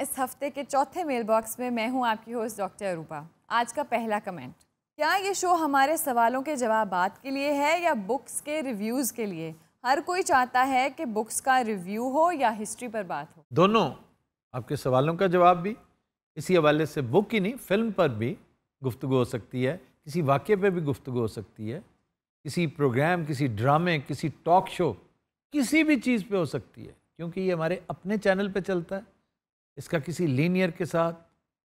इस हफ्ते के चौथे मेल बॉक्स में मैं हूं आपकी होस्ट डॉक्टर अरूपा आज का पहला कमेंट क्या ये शो हमारे सवालों के बात के लिए है या बुक्स के रिव्यूज़ के लिए हर कोई चाहता है कि बुक्स का रिव्यू हो या हिस्ट्री पर बात हो दोनों आपके सवालों का जवाब भी इसी हवाले से बुक ही नहीं फिल्म पर भी गुफ्तु हो सकती है किसी वाक्य पे भी गुफ्तु हो सकती है किसी प्रोग्राम किसी ड्रामे किसी टॉक शो किसी भी चीज़ पे हो सकती है क्योंकि ये हमारे अपने चैनल पे चलता है इसका किसी लीनियर के साथ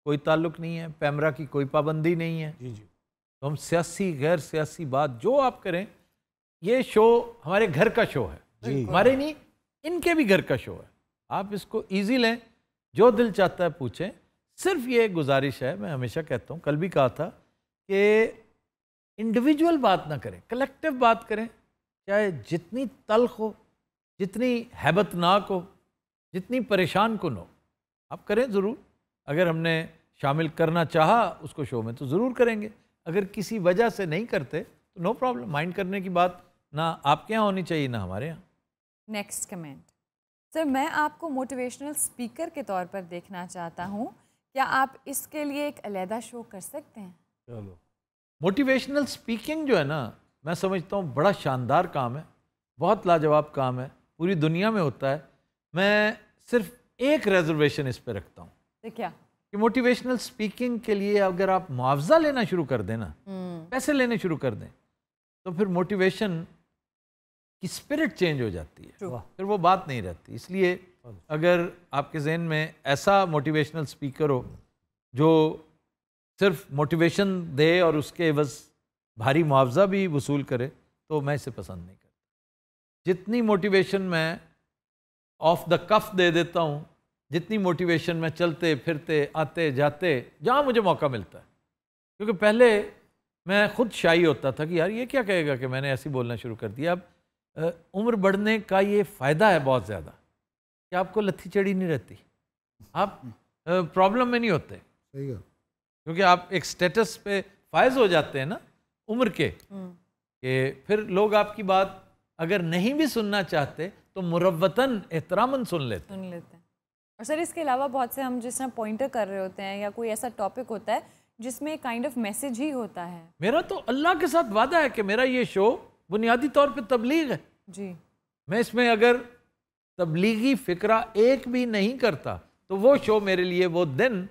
कोई ताल्लुक नहीं है पैमरा की कोई पाबंदी नहीं है जी जी तो हम सियासी गैर सियासी बात जो आप करें ये शो हमारे घर का शो है जी हमारे नहीं इनके भी घर का शो है आप इसको ईजी लें जो दिल चाहता है पूछें सिर्फ ये गुजारिश है मैं हमेशा कहता हूँ कल भी कहा था कि इंडिविजुअल बात ना करें कलेक्टिव बात करें चाहे जितनी तलख हो जितनी हैबतनाक हो जितनी परेशान कन हो आप करें ज़रूर अगर हमने शामिल करना चाहा उसको शो में तो ज़रूर करेंगे अगर किसी वजह से नहीं करते तो नो प्रॉब्लम माइंड करने की बात ना आपके यहाँ होनी चाहिए ना हमारे यहाँ नेक्स्ट कमेंट सर मैं आपको मोटिवेशनल स्पीकर के तौर पर देखना चाहता हूँ क्या आप इसके लिए एक अलहदा शो कर सकते हैं चलो मोटिवेशनल स्पीकिंग जो है ना मैं समझता हूँ बड़ा शानदार काम है बहुत लाजवाब काम है पूरी दुनिया में होता है मैं सिर्फ एक रिजर्वेशन इस पर रखता हूँ क्या कि मोटिवेशनल स्पीकिंग के लिए अगर आप मुआवजा लेना शुरू कर देना हम्म। पैसे लेने शुरू कर दें तो फिर मोटिवेशन की स्पिरिट चेंज हो जाती है फिर वो बात नहीं रहती इसलिए अगर आपके जहन में ऐसा मोटिवेशनल स्पीकर हो जो सिर्फ मोटिवेशन दे और उसके बस भारी मुआवजा भी वसूल करे तो मैं इसे पसंद नहीं करता जितनी मोटिवेशन मैं ऑफ द कफ दे देता हूँ जितनी मोटिवेशन में चलते फिरते आते जाते जहाँ मुझे मौका मिलता है क्योंकि पहले मैं खुद शाही होता था कि यार ये क्या कहेगा कि मैंने ऐसे बोलना शुरू कर दिया अब उम्र बढ़ने का ये फ़ायदा है बहुत ज़्यादा कि आपको लत्थी चढ़ी नहीं रहती आप प्रॉब्लम हम्म। में नहीं होते क्योंकि आप एक स्टेटस पे फायज हो जाते हैं ना उम्र के हम्म। कि फिर लोग आपकी बात अगर नहीं भी सुनना चाहते तो मुरवतन एहतरामन सुन लेते सुन लेते हैं और सर इसके अलावा बहुत से हम जिस तरह पॉइंटर कर रहे होते हैं या कोई ऐसा टॉपिक होता है जिसमें काइंड ऑफ मैसेज ही होता है मेरा तो अल्लाह के साथ वादा है कि मेरा ये शो बुनियादी तौर पर तबलीग है जी मैं इसमें अगर तबलीगी फ़िक्रा एक भी नहीं करता तो वो शो मेरे लिए वो दिन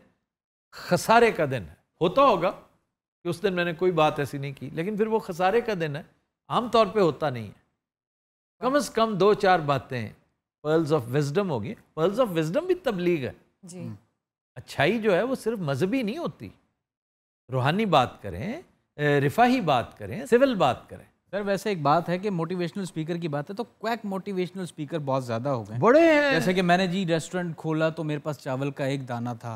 खसारे का दिन है होता होगा कि उस दिन मैंने कोई बात ऐसी नहीं की लेकिन फिर वो खसारे का दिन है आमतौर पे होता नहीं है कम से कम दो चार बातें पर्ल्स ऑफ विजडम होगी पर्ल्स ऑफ विजडम भी तबलीग है जी अच्छाई जो है वो सिर्फ मजहबी नहीं होती रूहानी बात करें रिफाही बात करें सिविल बात करें सर वैसे एक बात है कि मोटिवेशनल स्पीकर की बात है तो क्वैक मोटिवेशनल स्पीकर बहुत ज़्यादा हो गए बड़े हैं जैसे कि मैंने जी रेस्टोरेंट खोला तो मेरे पास चावल का एक दाना था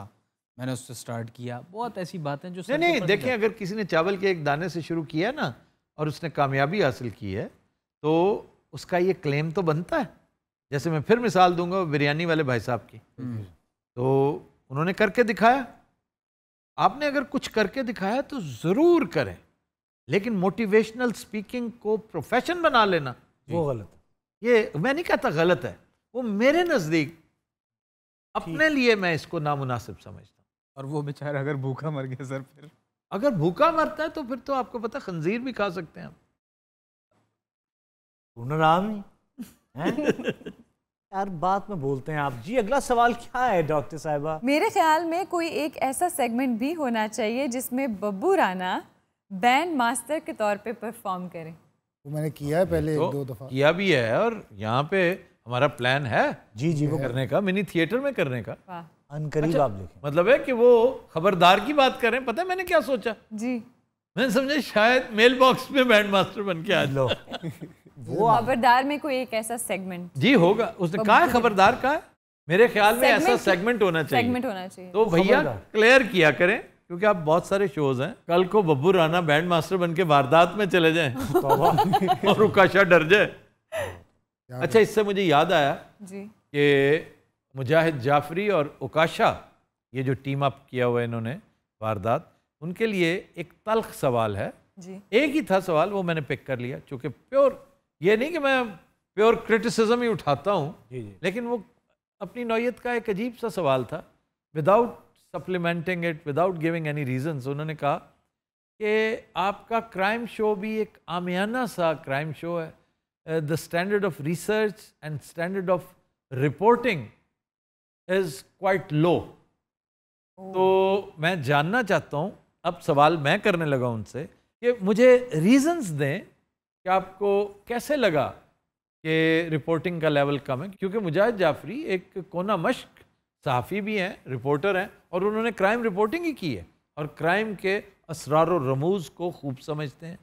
मैंने उससे स्टार्ट किया बहुत ऐसी बातें जो नहीं नहीं देखें अगर किसी ने चावल के एक दाने से शुरू किया ना और उसने कामयाबी हासिल की है तो उसका ये क्लेम तो बनता है जैसे मैं फिर मिसाल दूंगा बिरयानी वाले भाई साहब की तो उन्होंने करके दिखाया आपने अगर कुछ करके दिखाया तो ज़रूर करें लेकिन मोटिवेशनल स्पीकिंग को प्रोफेशन बना लेना वो गलत है ये मैं नहीं कहता गलत है वो मेरे नज़दीक अपने लिए मैं इसको नामुनासिब समझता हूँ और वो बेचारा अगर भूखा मर गया सर फिर अगर भूखा मरता है तो फिर तो आपको पता खंजीर भी खा सकते हैं आप राम यार बात में बोलते हैं आप जी अगला सवाल क्या है डॉक्टर साहबा मेरे ख्याल में कोई एक ऐसा सेगमेंट भी होना चाहिए जिसमें बब्बू राना बैंड मास्टर के तौर पे परफॉर्म करें वो मैंने किया है पहले तो, एक दो दफा किया भी है और यहाँ पे हमारा प्लान है जी जी वो करने का मिनी थिएटर में करने का अनकरीब अच्छा, आप देखें मतलब है कि वो खबरदार की बात करें पता है मैंने क्या सोचा जी मैंने समझा शायद मेल बॉक्स में बैंड मास्टर बन के आ जाओ वो खबरदार में कोई एक ऐसा सेगमेंट जी होगा उसने तो कहा है खबरदार का मेरे ख्याल में ऐसा सेगमेंट होना चाहिए सेगमेंट होना चाहिए तो भैया क्लियर किया करें क्योंकि आप बहुत सारे शोज हैं कल को बब्बू राणा बैंड मास्टर बन के वारदात में चले जाए और रुकाशा डर जाए अच्छा इससे मुझे याद आया कि मुजाहिद जाफरी और उकाशा ये जो टीम अप किया हुआ है इन्होंने वारदात उनके लिए एक तल्ख सवाल है जी। एक ही था सवाल वो मैंने पिक कर लिया चूंकि प्योर ये नहीं कि मैं प्योर क्रिटिसिज्म ही उठाता हूँ लेकिन वो अपनी नौीयत का एक अजीब सा सवाल था without supplementing it without giving any reason उन्होंने कहा कि आपका क्राइम शो भी एक आमियाना सा क्राइम शो है the standard of research and standard of reporting is quite low तो मैं जानना चाहता हूँ अब सवाल मैं करने लगा उनसे कि मुझे रीजंस दें कि आपको कैसे लगा कि रिपोर्टिंग का लेवल कम है क्योंकि मुजाहिद जाफरी एक कोना मश्क सहाफ़ी भी हैं रिपोर्टर हैं और उन्होंने क्राइम रिपोर्टिंग ही की है और क्राइम के असरार और रमूज़ को खूब समझते हैं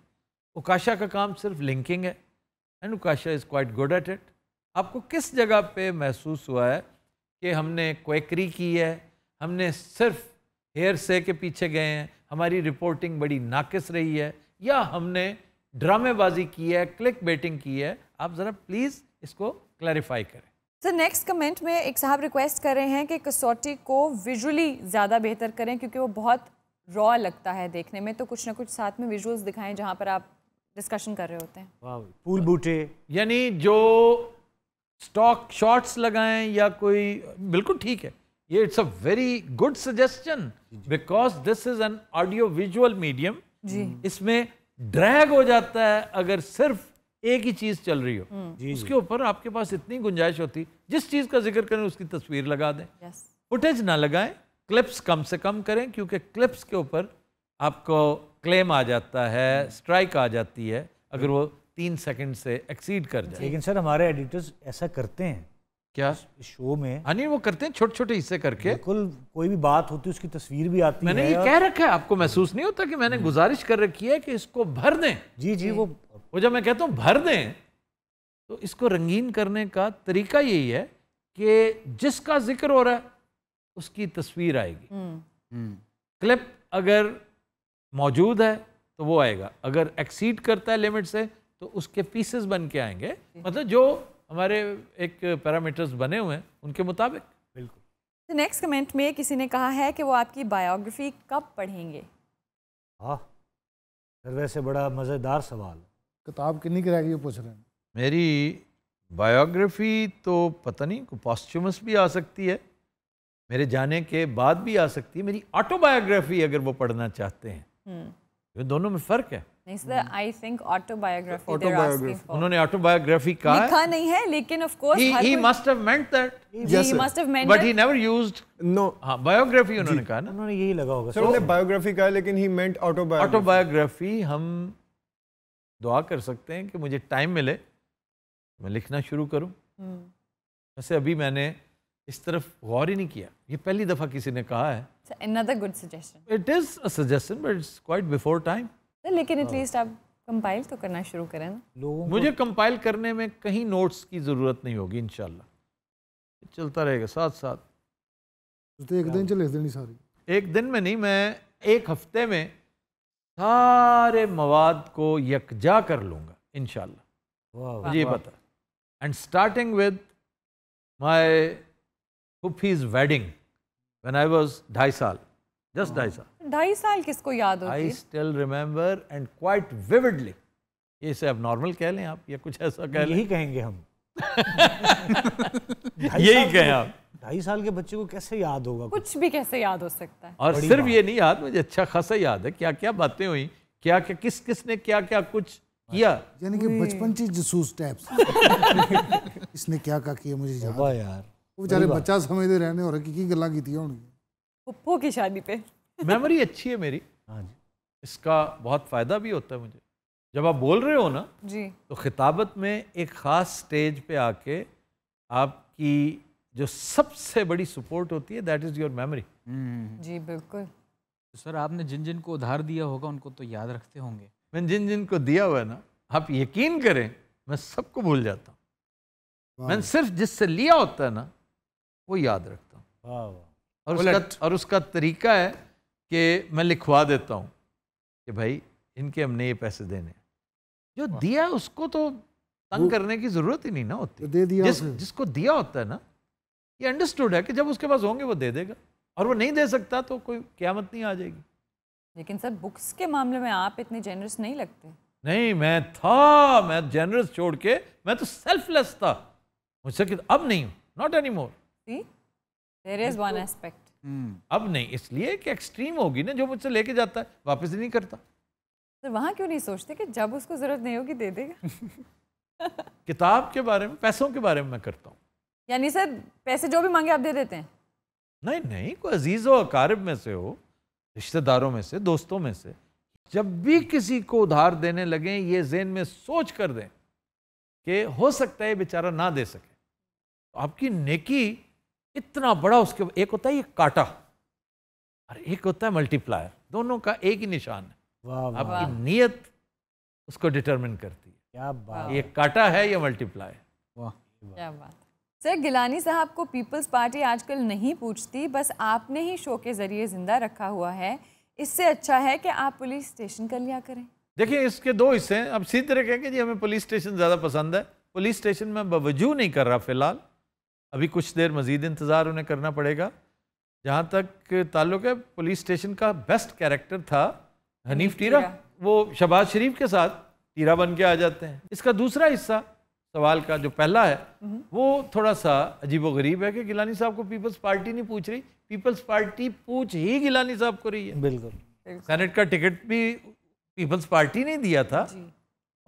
उकाशा का काम सिर्फ लिंकिंग है and Ukasha is quite good at it आपको किस जगह पे महसूस हुआ है कि हमने क्वेकरी की है हमने सिर्फ हेयर से के पीछे गए हैं हमारी रिपोर्टिंग बड़ी नाकस रही है या हमने ड्रामेबाजी की है क्लिक बेटिंग की है आप ज़रा प्लीज़ इसको क्लैरिफाई करें सर नेक्स्ट कमेंट में एक साहब रिक्वेस्ट कर रहे हैं कि कसौटी को विजुअली ज़्यादा बेहतर करें क्योंकि वो बहुत रॉ लगता है देखने में तो कुछ ना कुछ साथ में विजुअल्स दिखाएं जहां पर आप डिस्कशन कर रहे होते हैं फूल बूटे यानी जो स्टॉक शॉट्स लगाएं या कोई बिल्कुल ठीक है ये it's a very good suggestion because this is an audio visual medium इसमें ड्रैग हो जाता है अगर सिर्फ एक ही चीज़ चल रही हो हम्म। उसके ऊपर आपके पास इतनी गुंजाइश होती जिस चीज़ का जिक्र करें उसकी तस्वीर लगा दें फुटेज ना लगाएं क्लिप्स कम से कम करें क्योंकि क्लिप्स के ऊपर आपको क्लेम आ जाता है स्ट्राइक आ जाती है अगर वो तीन सेकंड से एक्सीड कर जाए लेकिन सर हमारे एडिटर्स ऐसा करते हैं क्या शो में हाँ नहीं वो करते हैं छोटे छोटे हिस्से करके बिल्कुल कोई भी बात होती है उसकी तस्वीर भी आती मैंने है मैंने ये और... कह रखा है आपको महसूस नहीं होता कि मैंने हम्म। गुजारिश कर रखी है कि इसको भर दें जी जी वो वो जब मैं कहता हूँ भर दें तो इसको रंगीन करने का तरीका यही है कि जिसका जिक्र हो रहा है उसकी तस्वीर आएगी हम्म। हम्म। क्लिप अगर मौजूद है तो वो आएगा अगर एक्सीड करता है लिमिट से तो उसके पीसेस बन के आएंगे मतलब जो हमारे एक पैरामीटर्स बने हुए हैं उनके मुताबिक बिल्कुल नेक्स्ट कमेंट में किसी ने कहा है कि वो आपकी बायोग्राफी कब पढ़ेंगे हाँ सर वैसे बड़ा मज़ेदार सवाल किताब कितनी कराएगी पूछ रहे हैं मेरी बायोग्राफी तो पता नहीं पॉस्ट्यूमस भी आ सकती है मेरे जाने के बाद भी आ सकती है मेरी ऑटोबायोग्राफी अगर वो पढ़ना चाहते हैं हम्म। तो दोनों में फ़र्क है Hmm. उन्होंने ऑटोबायोग्राफी कहा लिखा नहीं है लेकिन of course he must have meant that he must have meant but he never used no हां बायोग्राफी उन्होंने कहा ना उन्होंने यही लगा होगा सर उन्होंने बायोग्राफी कहा लेकिन ही मेंट ऑटोबायोग्राफी ऑटोबायोग्राफी हम दुआ कर सकते हैं कि मुझे टाइम मिले मैं लिखना शुरू करूं हम्म। वैसे अभी मैंने इस तरफ गौर ही नहीं किया ये पहली दफा किसी ने कहा है it is a suggestion but it's quite before time लेकिन एटलीस्ट हाँ। आप कंपाइल तो करना शुरू करें मुझे कंपाइल करने में कहीं नोट्स की ज़रूरत नहीं होगी इनशाला चलता रहेगा साथ साथ एक दिन चले सारी एक दिन में नहीं मैं एक हफ्ते में सारे मवाद को यकजा कर लूंगा इन मुझे पता and starting with my Hafeez wedding when I was ढाई साल जस्ट हाँ। ढाई साल ढाई साल किसको याद होती I still remember and quite vividly ये इसे अब नॉर्मल कह लें आप या कुछ ऐसा कह लें यही कहेंगे हम यही कहें आप ढाई साल के बच्चे को कैसे याद होगा कुछ कुछ भी कैसे याद हो सकता है और सिर्फ ये नहीं याद मुझे अच्छा खासा याद है क्या क्या बातें हुई क्या क्या किस किस ने क्या क्या कुछ किया यानी कि बचपन की जसूस टाइप इसने क्या क्या किया मुझे याद यार वो बेचारे बच्चा समझते रहने और की गल् की पुप्पो की शादी पे मेमोरी अच्छी है मेरी हाँ जी इसका बहुत फ़ायदा भी होता है मुझे जब आप बोल रहे हो ना जी तो खिताबत में एक ख़ास स्टेज पे आके आपकी जो सबसे बड़ी सपोर्ट होती है दैट इज़ योर मेमोरी जी बिल्कुल तो सर आपने जिन जिन को उधार दिया होगा उनको तो याद रखते होंगे मैंने जिन जिन को दिया हुआ है ना आप यकीन करें मैं सबको भूल जाता हूँ मैंने सिर्फ जिससे लिया होता है ना वो याद रखता हूँ वाह वाह और उसका और उसका तरीका है कि मैं लिखवा देता हूँ कि भाई इनके हमने ये पैसे देने जो दिया उसको तो तंग करने की जरूरत ही नहीं ना होती तो दे दिया जिस, जिसको दिया होता है ना ये अंडरस्टूड है कि जब उसके पास होंगे वो दे देगा और वो नहीं दे सकता तो कोई क्यामत नहीं आ जाएगी लेकिन सर बुक्स के मामले में आप इतने जेनरस नहीं लगते नहीं मैं था मैं जेनरस छोड़ के मैं तो सेल्फलेस था मुझसे अब नहीं हूँ not any more There is one aspect. हम्म। अब नहीं इसलिए कि एक्सट्रीम होगी ना जो मुझसे लेके जाता है वापस नहीं करता तो वहां क्यों नहीं सोचते कि जब उसको जरूरत नहीं होगी दे देगा किताब के बारे में पैसों के बारे में मैं करता हूँ यानी सर पैसे जो भी मांगे आप दे देते हैं नहीं नहीं कोई अजीज हो अकारब में से हो रिश्तेदारों में से दोस्तों में से जब भी किसी को उधार देने लगे ये जेन में सोच कर दें कि हो सकता है बेचारा ना दे सके तो आपकी नेकी इतना बड़ा उसके एक होता है ये काटा और एक होता है मल्टीप्लायर दोनों का एक ही निशान है आपकी नीयत उसको डिटरमिन करती है क्या बात ये काटा है या मल्टीप्लाय सर गिलानी साहब को पीपल्स पार्टी आजकल नहीं पूछती बस आपने ही शो के ज़रिए ज़िंदा रखा हुआ है इससे अच्छा है कि आप पुलिस स्टेशन कर लिया करें देखिए इसके दो हिस्से हैं अब सीधे तरह कहें जी हमें पुलिस स्टेशन ज़्यादा पसंद है पुलिस स्टेशन में बवजू नहीं कर रहा फिलहाल अभी कुछ देर मज़ीद इंतज़ार उन्हें करना पड़ेगा जहाँ तक ताल्लुक है पुलिस स्टेशन का बेस्ट कैरेक्टर था हनीफ टीरा वो शबाज शरीफ के साथ टीरा बन के आ जाते हैं इसका दूसरा हिस्सा सवाल का जो पहला है हम्म। वो थोड़ा सा अजीब गरीब है कि गिलानी साहब को पीपल्स पार्टी नहीं पूछ रही पीपल्स पार्टी पूछ ही गिलानी साहब को रही है बिल्कुल सेनेट का टिकट भी पीपल्स पार्टी ने दिया था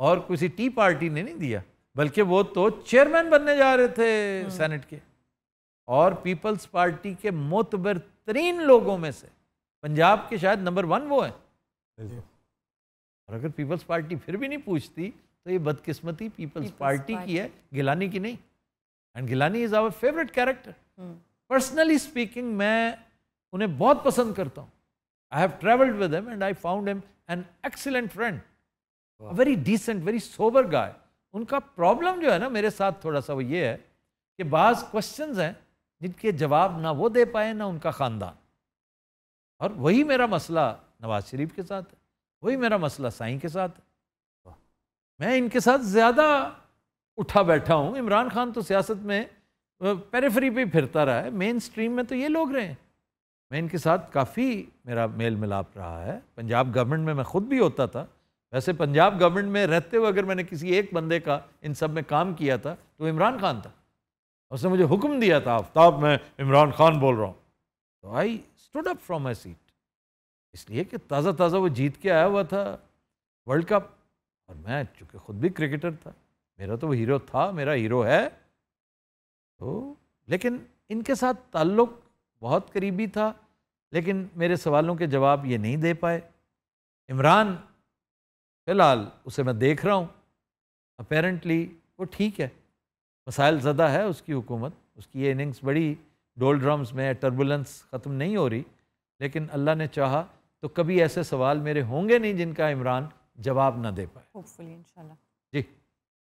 और किसी टी पार्टी ने नहीं दिया बल्कि वो तो चेयरमैन बनने जा रहे थे हाँ। सेनेट के और पीपल्स पार्टी के मोतबर तरीन लोगों में से पंजाब के शायद नंबर वन वो है और अगर पीपल्स पार्टी फिर भी नहीं पूछती तो ये बदकिस्मती पीपल्स पार्टी की है गिलानी की नहीं and Gilani is our favourite character personally speaking मैं उन्हें बहुत पसंद करता हूँ I have travelled with him and I found him an excellent friend very decent very sober guy उनका प्रॉब्लम जो है ना मेरे साथ थोड़ा सा वो ये है कि बाज़ क्वेश्चन हैं जिनके जवाब ना वो दे पाए ना उनका ख़ानदान और वही मेरा मसला नवाज शरीफ के साथ है वही मेरा मसला साईं के साथ है मैं इनके साथ ज़्यादा उठा बैठा हूँ इमरान खान तो सियासत में पेरेफरी पे फिरता रहा है मेन स्ट्रीम में तो ये लोग रहे हैं मैं इनके साथ काफ़ी मेरा मेल मिलाप रहा है पंजाब गवर्नमेंट में मैं ख़ुद भी होता था वैसे पंजाब गवर्नमेंट में रहते हुए अगर मैंने किसी एक बंदे का इन सब में काम किया था तो इमरान खान था उसने मुझे हुक्म दिया था आफ्ताब मैं इमरान खान बोल रहा हूँ तो I stood up from my seat इसलिए कि ताज़ा ताज़ा वो जीत के आया हुआ था वर्ल्ड कप और मैं चूँकि ख़ुद भी क्रिकेटर था मेरा तो वो हीरो था मेरा हीरो है तो लेकिन इनके साथ ताल्लुक़ बहुत करीबी था लेकिन मेरे सवालों के जवाब ये नहीं दे पाए इमरान फ़िलहाल उसे मैं देख रहा हूँ अपेरेंटली वो ठीक है मसाइल ज़दा है उसकी हुकूमत उसकी ये इनिंग्स बड़ी डोल ड्रम्स में टर्बुलेंस ख़त्म नहीं हो रही लेकिन अल्लाह ने चाहा तो कभी ऐसे सवाल मेरे होंगे नहीं जिनका इमरान जवाब ना दे पाए जी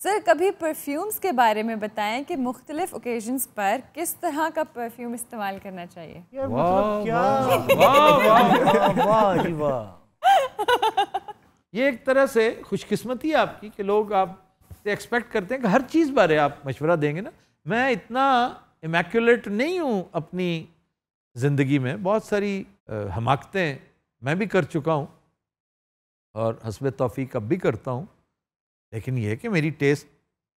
सर कभी परफ्यूम्स के बारे में बताएं कि मुख्तलिफ ओकेजन पर किस तरह का परफ्यूम इस्तेमाल करना चाहिए वाह वाह वाह वाह वाह ये एक तरह से खुशकिस्मती है आपकी कि लोग आप से एक्सपेक्ट करते हैं कि हर चीज़ बारे आप मशवरा देंगे ना मैं इतना इमेक्यूलेट नहीं हूँ अपनी ज़िंदगी में बहुत सारी हमाकतें मैं भी कर चुका हूँ और हसब तोफ़ी अब भी करता हूँ लेकिन यह कि मेरी टेस्ट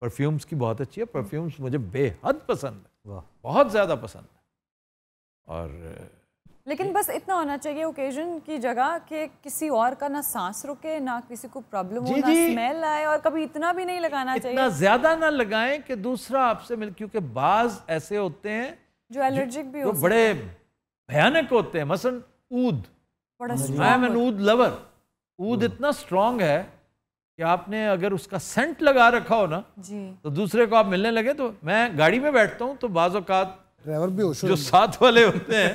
परफ्यूम्स की बहुत अच्छी है परफ्यूम्स मुझे बेहद पसंद है बहुत ज़्यादा पसंद है और लेकिन बस इतना होना चाहिए ओकेजन की जगह कि किसी और का ना सांस रुके ना किसी को प्रॉब्लम हो ना स्मेल आए और कभी इतना भी नहीं लगाना इतना चाहिए ज्यादा ना लगाएं कि दूसरा आपसे मिल क्योंकि बाज ऐसे होते हैं जो एलर्जिक भी हो बड़े भयानक होते हैं मसन ऊद I am an oud lover ऊद हम्म। इतना स्ट्रांग है कि आपने अगर उसका सेंट लगा रखा हो ना तो दूसरे को आप मिलने लगे तो मैं गाड़ी में बैठता हूँ तो बाज़ अवत जो साथ वाले होते हैं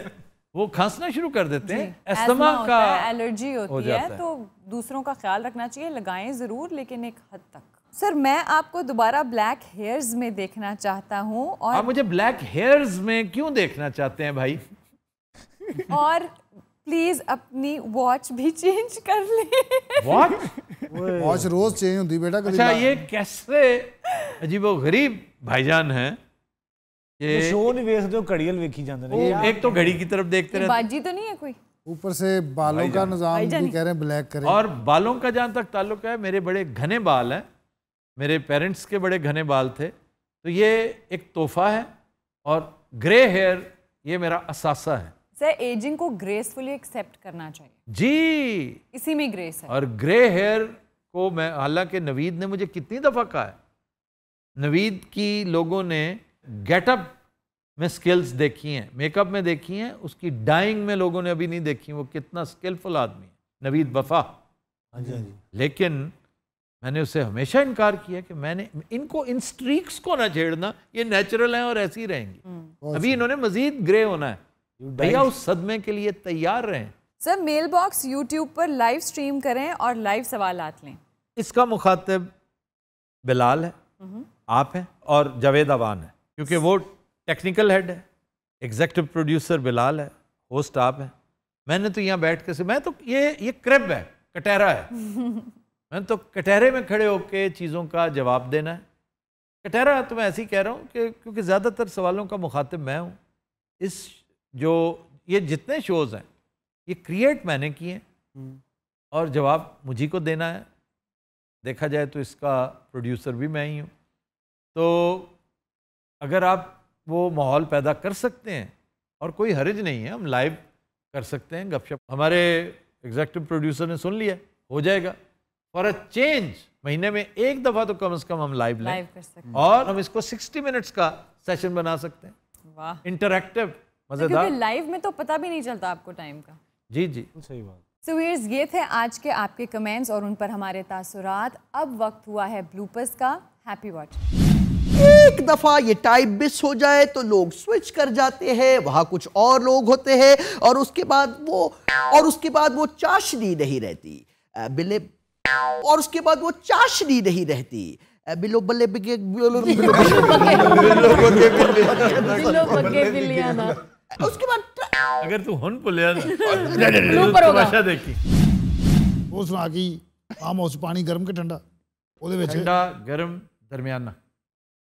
वो खांसना शुरू कर देते हैं अस्थमा का एलर्जी होती हो है, है तो दूसरों का ख्याल रखना चाहिए लगाएं ज़रूर लेकिन एक हद तक सर मैं आपको दोबारा ब्लैक हेयर्स में देखना चाहता हूँ और आप मुझे ब्लैक हेयर्स में क्यों देखना चाहते हैं भाई और प्लीज अपनी वॉच भी चेंज कर ले वॉच वॉच रोज चेंज होती बेटा अच्छा ये कैसे अजीबो गरीब भाईजान हैं ये तो तरफ देखते रहते बाजी तो नहीं है कोई ऊपर से बालों का निजाम भी कह रहे हैं ब्लैक करें और बालों का तक ताल्लुक है मेरे बड़े घने बाल हैं मेरे पेरेंट्स के बड़े घने बाल थे तो ये एक तोहफा है और ग्रे हेयर ये मेरा असासा है सर एजिंग को ग्रेसफुली एक्सेप्ट करना चाहिए जी इसी में ग्रेस है और ग्रे हेयर को मैं हालांकि नवीद ने मुझे कितनी दफ़ा कहा है नवीद की लोगों ने गेटअप में स्किल्स देखी हैं मेकअप में देखी हैं उसकी डाइंग में लोगों ने अभी नहीं देखी वो कितना स्किलफुल आदमी है नवीद वफा हाँ हाँ लेकिन मैंने उसे हमेशा इनकार किया कि मैंने इनको इन स्ट्रीक्स को ना छेड़ना ये नेचुरल है और ऐसी रहेंगी हम्म। अभी इन्होंने मजीद ग्रे होना है भैया उस सदमे के लिए तैयार रहे सर मेल बॉक्स यूट्यूब पर लाइव स्ट्रीम करें और लाइव सवाल लें इसका मुखातब बिलाल है हम्म। आप हैं और जावेद अवान है क्योंकि वो टेक्निकल हेड है एग्जेक्टिव प्रोड्यूसर बिलाल है होस्ट आप है मैंने तो यहाँ बैठ के मैं तो ये ये क्रेब है कटहरा है मैंने तो कटहरे में खड़े होकर चीज़ों का जवाब देना है कटहरा तो मैं ऐसे ही कह रहा हूँ कि क्योंकि ज़्यादातर सवालों का मुखातिब मैं हूँ इस जो ये जितने शोज़ हैं ये क्रिएट मैंने किए हैं हम्म। और जवाब मुझे को देना है देखा जाए तो इसका प्रोड्यूसर भी मैं ही हूँ तो अगर आप वो माहौल पैदा कर सकते हैं और कोई हरज नहीं है हम लाइव कर सकते हैं गपशप हमारे एग्जैक्टिव प्रोड्यूसर ने सुन लिया हो जाएगा फॉर अ चेंज महीने में एक दफ़ा तो कम से कम हम लाइव लाइव कर सकते हैं और हम इसको 60 मिनट्स का सेशन बना सकते हैं वाह इंटरेक्टिव मज़ेदार लाइव में तो पता भी नहीं चलता आपको टाइम का जी जी सही बात सो वीर्स ये थे आज के आपके कमेंट्स और उन पर हमारे तासुरात अब वक्त हुआ है ब्लूपर्स का हैप्पी वॉचिंग एक दफा ये टाइप बिस हो जाए तो लोग स्विच कर जाते हैं वहां कुछ और लोग होते हैं और उसके बाद वो और उसके बाद वो चाशनी नहीं रहती बिले और उसके बाद वो चाशनी नहीं रहती बिलो बल्ले बिगे बिलो बिलो बगे बिलियाना उसके बाद अगर तू हुन पुलिया देखी ਉਹ ਸੁਣਾ ਕੀ ਆਮ ਉਸ ਪਾਣੀ ਗਰਮ ਕਿ ਠੰਡਾ ਉਹਦੇ ਵਿੱਚ ਠੰਡਾ ਗਰਮ ਦਰਮਿਆਨਾ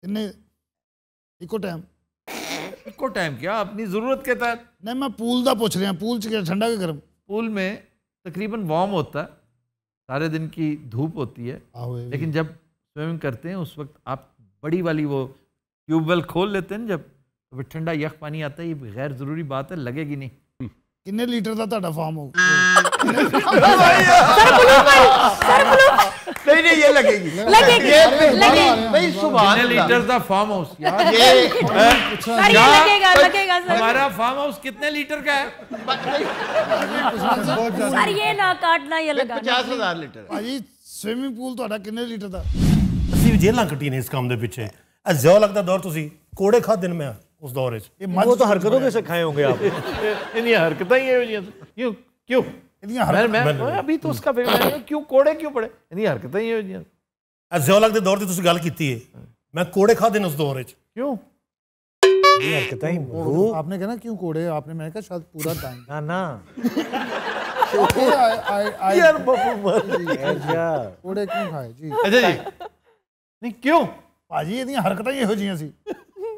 पूल में तकरीबन वार्म होता है सारे दिन की धूप होती है लेकिन जब स्विमिंग करते हैं उस वक्त आप बड़ी वाली वो ट्यूबवेल खोल लेते हैं जब तो ठंडा यख पानी आता है ये गैर जरूरी बात है लगेगी नहीं किन्ने लीटर का फॉर्म ਫਾਰਮ नहीं ये लगेगी लगेगी स्विमिंग अच्छा पूल किन्ने लीटर था असि जेल कटी ने इस काम के पिछे ज्यो लगता दौर तुम कोड़े खा दिन मैं उस दौरे तो हरकतों के सिखाए होंगे आप इन हरकत ही क्यों क्यों मैं, मैं, मैं ਅਭੀ ਤਾਂ ਉਸਕਾ ਮੈਂ ਕਿਉਂ ਕੋੜੇ ਕਿਉਂ ਪੜੇ ਇਹਦੀਆਂ ਹਰਕਤਾਂ ਹੀ ਹੋ ਜੀਆਂ ਅਜ਼ਿਓਲਕ ਦੇ ਦੌਰ ਦੀ ਤੁਸੀਂ ਗੱਲ ਕੀਤੀ ਹੈ ਮੈਂ ਕੋੜੇ ਖਾਦੇ ਨੇ ਉਸ ਦੌਰ ਵਿੱਚ ਕਿਉਂ ਇਹ ਹਰਕਤਾਂ ਹੀ ਮਰੂ ਆਪਨੇ ਕਹਿਣਾ ਕਿਉਂ ਕੋੜੇ ਆਪਨੇ ਮੈਂ ਕਿਹਾ ਸ਼ਾਇਦ ਪੂਰਾ ਟਾਈਮ ਨਾ ਨਾ ਯਾਰ ਬੱਬੂ ਮਰ ਅੱਛਾ ਕੋੜੇ ਕਿਉਂ ਖਾਏ ਜੀ ਅੱਛਾ ਜੀ ਨਹੀਂ ਕਿਉਂ ਭਾਜੀ ਇਹਦੀਆਂ ਹਰਕਤਾਂ ਹੀ ਇਹੋ ਜੀਆਂ ਸੀ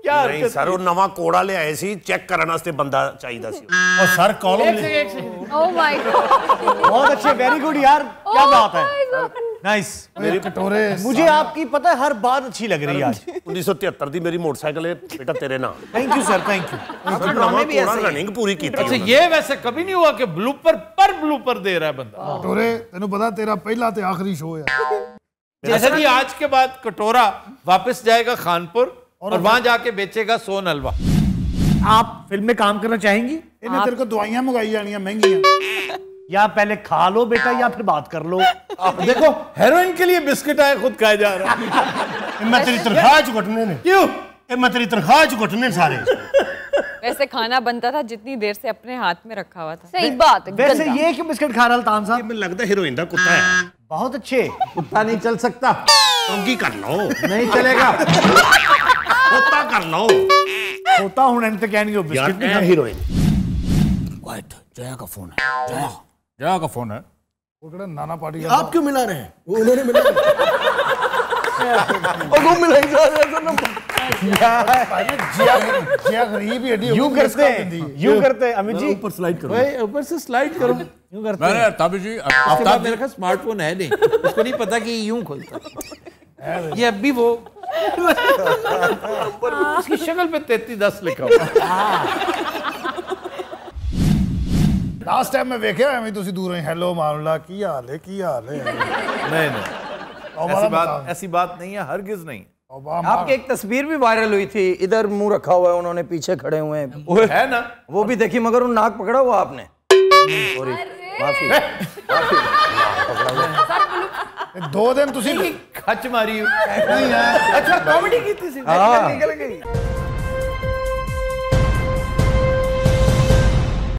Oh oh मुझे आपकी पता हर बात अच्छी लग रही है आज 1973 दी मेरी मोटरसाइकिल बेटा तेरे नाम thank you sir thank you running पूरी की अच्छा, ये वैसे कभी नहीं हुआ कि ब्लूपर पर ब्लूपर दे रहा है बंदा हाँ। कटोरे तेनू पता तेरा पहला आखिरी शो है जैसे कि आज के बाद कटोरा वापस जाएगा खानपुर और, और वहां जाके बेचेगा सोन हलवा आप फिल्म में काम करना चाहेंगी इन्हें तेरे को दवाइयां मंगाई जानी महंगी या पहले खा लो बेटा या फिर बात कर लो देखो हेरोइन के लिए बिस्किट आए खुद खाए जा रहा मैं तेरी तनख्वाह चुकटने क्यों मैं तेरी तनख्वाह चुकटने सारे वैसे खाना बनता था जितनी देर से अपने हाथ में रखा हुआ था सही बात वैसे ये क्यों बिस्किट खा रहा था साहब मुझे लगता हीरोइन का कुत्ता है बहुत अच्छे कुत्ता नहीं चल सकता कर लो नहीं चलेगा होता कर लो होता हूं एंड तक कहने को बिस्किट भी हीरोइन क्वाइट जया का फोन है जया जया का फोन है वो कह नाना पार्टी आप क्यों मिला रहे हैं वो उन्होंने मिला और वो मिला ही जा रहे हैं मतलब नंबर स्मार्टफोन है नहीं उसको नहीं पता कि यूं खोलता ये अब भी वो उसकी शक्ल पे तैतीस दस लिखा लास्ट टाइम मैं देखे अभी तुम तो दूर ਹੀ हेलो मामला की हाल है की हाल है नहीं नहीं ऐसी बात ऐसी बात नहीं है हरगिज नहीं आपकी एक तस्वीर भी वायरल हुई थी इधर मुंह रखा हुआ है उन्होंने पीछे खड़े हुए हैं है ना वो भी देखी मगर उन नाक पकड़ा हुआ आपने सॉरी माफी माफी ਦੋ ਦਿਨ ਤੁਸੀਂ ਖੱਚ ਮਾਰੀ ਨਹੀਂ ਹੈ ਅੱਛਾ ਕਾਮੇਡੀ ਕੀਤੀ ਸੀ ਨਿਕਲ ਗਈ